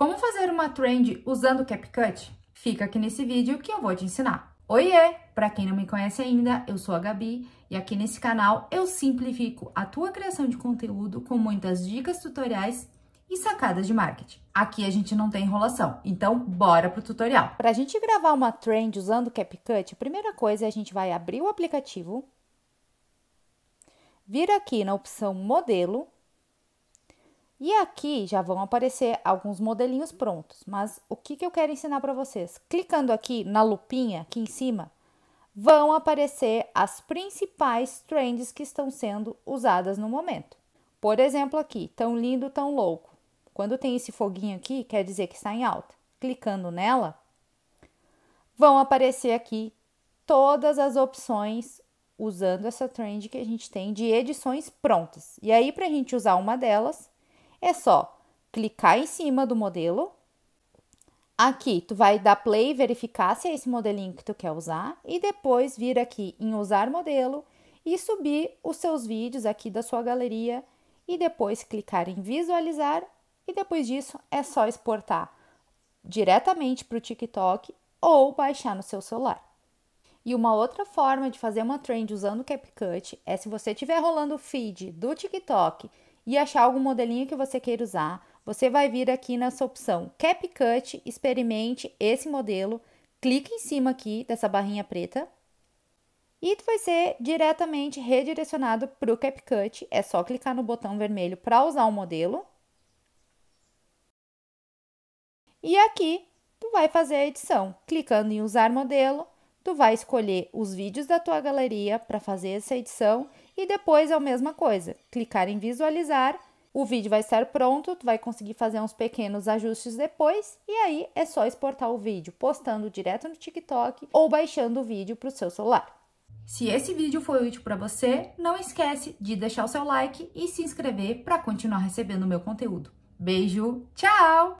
Como fazer uma trend usando CapCut? Fica aqui nesse vídeo que eu vou te ensinar. Oiê! Para quem não me conhece ainda, eu sou a Gabi e aqui nesse canal eu simplifico a tua criação de conteúdo com muitas dicas, tutoriais e sacadas de marketing. Aqui a gente não tem enrolação, então bora pro tutorial. Para a gente gravar uma trend usando CapCut, a primeira coisa é a gente vai abrir o aplicativo, vir aqui na opção modelo e aqui já vão aparecer alguns modelinhos prontos, mas o que, que eu quero ensinar para vocês? Clicando aqui na lupinha, aqui em cima, vão aparecer as principais trends que estão sendo usadas no momento. Por exemplo aqui, tão lindo, tão louco. Quando tem esse foguinho aqui, quer dizer que está em alta. Clicando nela, vão aparecer aqui todas as opções usando essa trend que a gente tem de edições prontas. E aí, para a gente usar uma delas, é só clicar em cima do modelo. Aqui, tu vai dar play, verificar se é esse modelinho que tu quer usar e depois vir aqui em usar modelo e subir os seus vídeos aqui da sua galeria e depois clicar em visualizar e depois disso é só exportar diretamente para o TikTok ou baixar no seu celular. E uma outra forma de fazer uma trend usando o CapCut é se você estiver rolando o feed do TikTok e achar algum modelinho que você queira usar, você vai vir aqui nessa opção CapCut, experimente esse modelo, clique em cima aqui dessa barrinha preta e vai ser diretamente redirecionado para o CapCut. É só clicar no botão vermelho para usar o modelo. E aqui tu vai fazer a edição. Clicando em usar modelo, tu vai escolher os vídeos da tua galeria para fazer essa edição e depois é a mesma coisa, clicar em visualizar, o vídeo vai estar pronto, tu vai conseguir fazer uns pequenos ajustes depois e aí é só exportar o vídeo, postando direto no TikTok ou baixando o vídeo para o seu celular. Se esse vídeo foi útil para você, não esquece de deixar o seu like e se inscrever para continuar recebendo o meu conteúdo. Beijo, tchau!